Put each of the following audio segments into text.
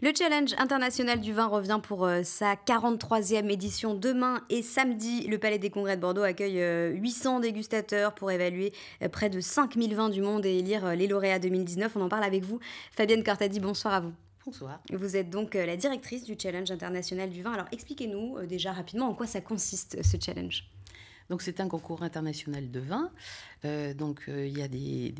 Le Challenge international du vin revient pour euh, sa 43e édition demain et samedi. Le Palais des Congrès de Bordeaux accueille 800 euh, dégustateurs pour évaluer euh, près de 5000 vins du monde et élire les lauréats 2019. On en parle avec vous. Fabienne Cortadi, bonsoir à vous. Bonsoir. Vous êtes donc la directrice du Challenge international du vin. Alors expliquez-nous déjà rapidement en quoi ça consiste ce challenge. Donc c'est un concours international de vins. Euh, donc euh, il y a des,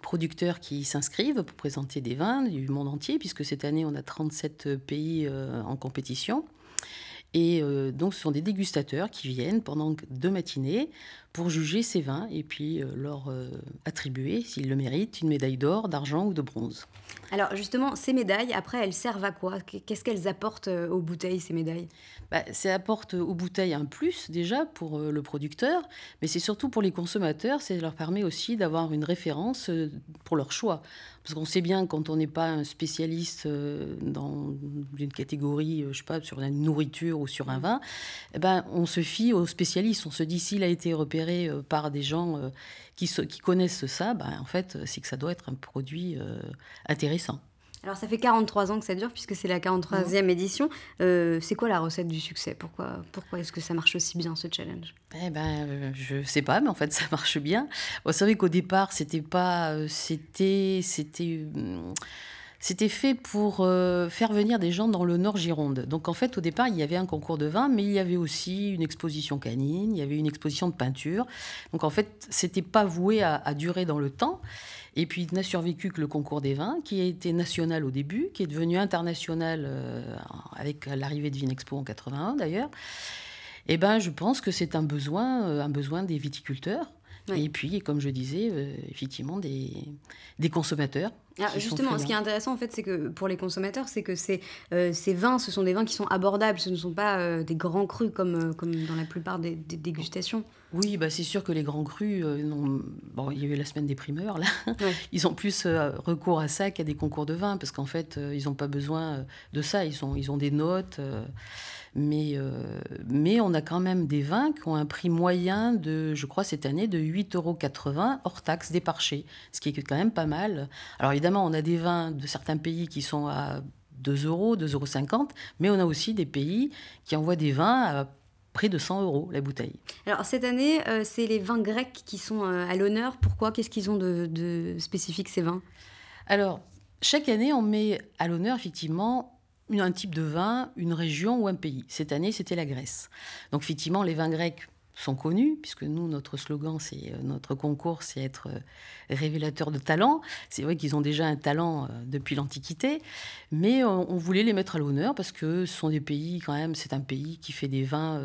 producteurs qui s'inscrivent pour présenter des vins du monde entier, puisque cette année on a 37 pays euh, en compétition. Et donc ce sont des dégustateurs qui viennent pendant deux matinées pour juger ces vins et puis leur attribuer, s'ils le méritent, une médaille d'or, d'argent ou de bronze. Alors justement, ces médailles, après, elles servent à quoi Qu'est-ce qu'elles apportent euh, aux bouteilles, ces médailles bah, Ça apporte aux bouteilles un plus déjà pour euh, le producteur, mais c'est surtout pour les consommateurs, ça leur permet aussi d'avoir une référence euh, pour leur choix. Parce qu'on sait bien, quand on n'est pas un spécialiste dans une catégorie, je sais pas, sur la nourriture ou sur un vin, eh ben, on se fie aux spécialistes. On se dit, s'il a été repéré par des gens qui, qui connaissent ça, ben, en fait, c'est que ça doit être un produit intéressant. Alors ça fait 43 ans que ça dure puisque c'est la 43e édition. Euh, c'est quoi la recette du succès Pourquoi, pourquoi est-ce que ça marche aussi bien ce challenge Eh ben euh, je sais pas, mais en fait ça marche bien. Vous savez qu'au départ c'était pas, euh, c'était, c'était c'était fait pour euh, faire venir des gens dans le Nord Gironde. Donc en fait, au départ, il y avait un concours de vin, mais il y avait aussi une exposition canine, il y avait une exposition de peinture. Donc en fait, c'était pas voué à, durer dans le temps. Et puis il n'a survécu que le concours des vins, qui a été national au début, qui est devenu international euh, avec l'arrivée de Vinexpo en 81 d'ailleurs. Eh ben, je pense que c'est un besoin, euh, un besoin des viticulteurs et puis, comme je disais, euh, effectivement, des, consommateurs. Ah, justement, ce qui est intéressant, en fait, c'est que pour les consommateurs, c'est que euh, ces, vins, ce sont des vins qui sont abordables, ce ne sont pas euh, des grands crus comme, dans la plupart des dégustations. Oui, bah, c'est sûr que les grands crus, euh, il y a eu la semaine des primeurs, là. Ils ont plus euh, recours à ça qu'à des concours de vin, parce qu'en fait, euh, ils n'ont pas besoin de ça. Ils, ils ont des notes. mais, mais on a quand même des vins qui ont un prix moyen de, je crois, cette année, de 8,80 euros hors taxe déparchés, ce qui est quand même pas mal. Alors évidemment, on a des vins de certains pays qui sont à 2 euros, 2,50 euros, mais on a aussi des pays qui envoient des vins à près de 100 euros la bouteille. Alors cette année, euh, c'est les vins grecs qui sont euh, à l'honneur. Pourquoi Qu'est-ce qu'ils ont de, de, spécifique ces vins Alors chaque année, on met à l'honneur effectivement un type de vin, une région ou un pays. Cette année, c'était la Grèce. Donc effectivement, les vins grecs sont connus, puisque nous, notre slogan, c'est euh, notre concours, c'est être euh, révélateur de talent. C'est vrai qu'ils ont déjà un talent euh, depuis l'Antiquité, mais on, voulait les mettre à l'honneur parce que ce sont des pays, quand même, c'est un pays qui fait des vins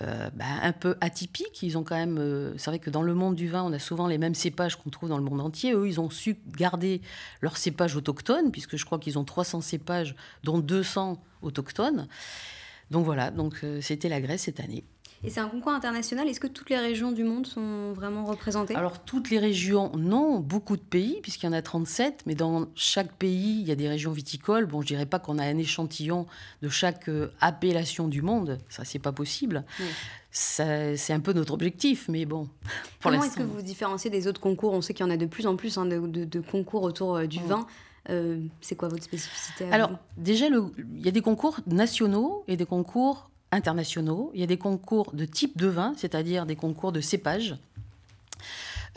bah, un peu atypiques. Ils ont quand même, c'est vrai que dans le monde du vin, on a souvent les mêmes cépages qu'on trouve dans le monde entier. Eux, ils ont su garder leurs cépages autochtones, puisque je crois qu'ils ont 300 cépages, dont 200 autochtones. Donc voilà, donc c'était la Grèce cette année. Et c'est un concours international. Est-ce que toutes les régions du monde sont vraiment représentées Alors, toutes les régions, non. Beaucoup de pays, puisqu'il y en a 37. Mais dans chaque pays, il y a des régions viticoles. Bon, je dirais pas qu'on a un échantillon de chaque euh, appellation du monde. Ça, c'est pas possible. C'est un peu notre objectif, mais bon. Comment est-ce que vous vous différenciez des autres concours On sait qu'il y en a de plus en plus hein, de, concours autour euh, du mm. vin. Euh, c'est quoi votre spécificité Alors, déjà, il y a des concours nationaux et des concours internationaux, il y a des concours de type de vin, c'est-à-dire des concours de cépage.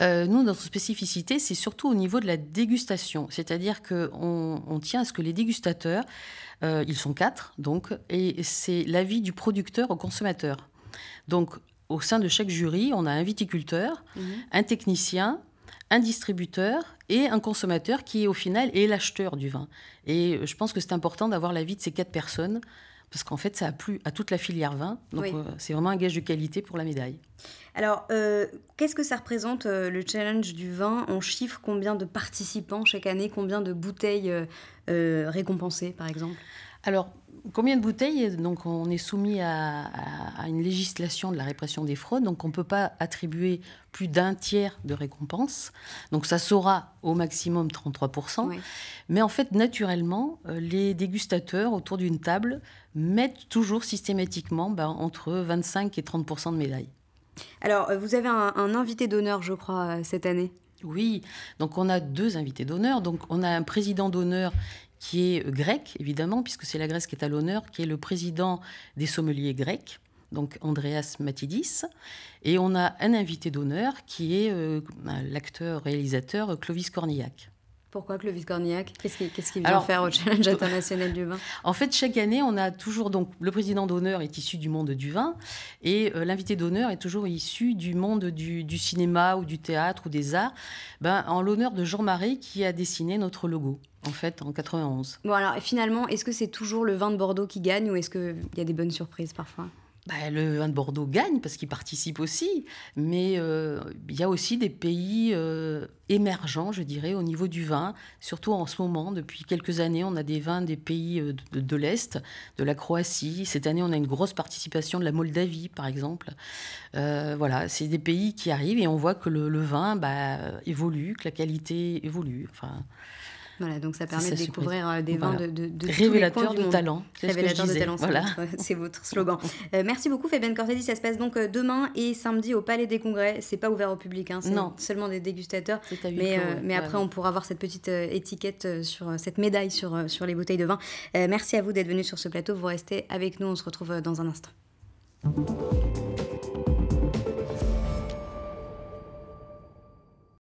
Euh, nous, notre spécificité, c'est surtout au niveau de la dégustation, c'est-à-dire qu'on on tient à ce que les dégustateurs, euh, ils sont quatre, donc, et c'est l'avis du producteur au consommateur. Donc, au sein de chaque jury, on a un viticulteur, mhm. un technicien, un distributeur et un consommateur qui, au final, est l'acheteur du vin. Et je pense que c'est important d'avoir l'avis de ces quatre personnes parce qu'en fait, ça a plu à toute la filière vin. Donc, euh, c'est vraiment un gage de qualité pour la médaille. Alors, euh, qu'est-ce que ça représente euh, le challenge du vin On chiffre combien de participants chaque année Combien de bouteilles récompensées, par exemple Alors, combien de bouteilles Donc, on est soumis à, une législation de la répression des fraudes, donc on ne peut pas attribuer plus d'un tiers de récompense. Donc, ça sera au maximum 33%. Mais en fait, naturellement, euh, les dégustateurs autour d'une table mettent toujours systématiquement ben, entre 25 et 30% de médailles. Alors, euh, vous avez un, un invité d'honneur, je crois, euh, cette année. Oui, donc on a deux invités d'honneur. Donc on a un président d'honneur qui est euh, grec, évidemment, puisque c'est la Grèce qui est à l'honneur, qui est le président des sommeliers grecs, donc Andreas Matidis. Et on a un invité d'honneur qui est l'acteur-réalisateur euh, Clovis Cornillac. Pourquoi Clovis Cornillac Qu'est-ce qu'il vient faire au Challenge international du vin En fait, chaque année, on a toujours. Donc, le président d'honneur est issu du monde du vin et euh, l'invité d'honneur est toujours issu du monde du, cinéma ou du théâtre ou des arts. Ben, en l'honneur de Jean marie qui a dessiné notre logo en fait, en 91. Bon, alors finalement, est-ce que c'est toujours le vin de Bordeaux qui gagne ou est-ce qu'il y a des bonnes surprises parfois bah, le vin de Bordeaux gagne parce qu'il participe aussi, mais euh, il y a aussi des pays euh, émergents, je dirais, au niveau du vin. Surtout en ce moment, depuis quelques années, on a des vins des pays euh, de, l'Est, de la Croatie. Cette année, on a une grosse participation de la Moldavie, par exemple. voilà, c'est des pays qui arrivent et on voit que le, le vin bah, évolue, que la qualité évolue. Enfin, voilà, donc ça permet de découvrir euh, des vins de, de, de Révélateur de talent. Révélateur de talent, c'est votre, slogan. Euh, merci beaucoup Fabienne Cortési. Ça se passe donc euh, demain et samedi au Palais des Congrès. C'est pas ouvert au public, hein, c'est seulement des dégustateurs. Mais, mais après, on pourra avoir cette petite étiquette, sur cette médaille sur, sur les bouteilles de vin. merci à vous d'être venu sur ce plateau. Vous restez avec nous, on se retrouve dans un instant.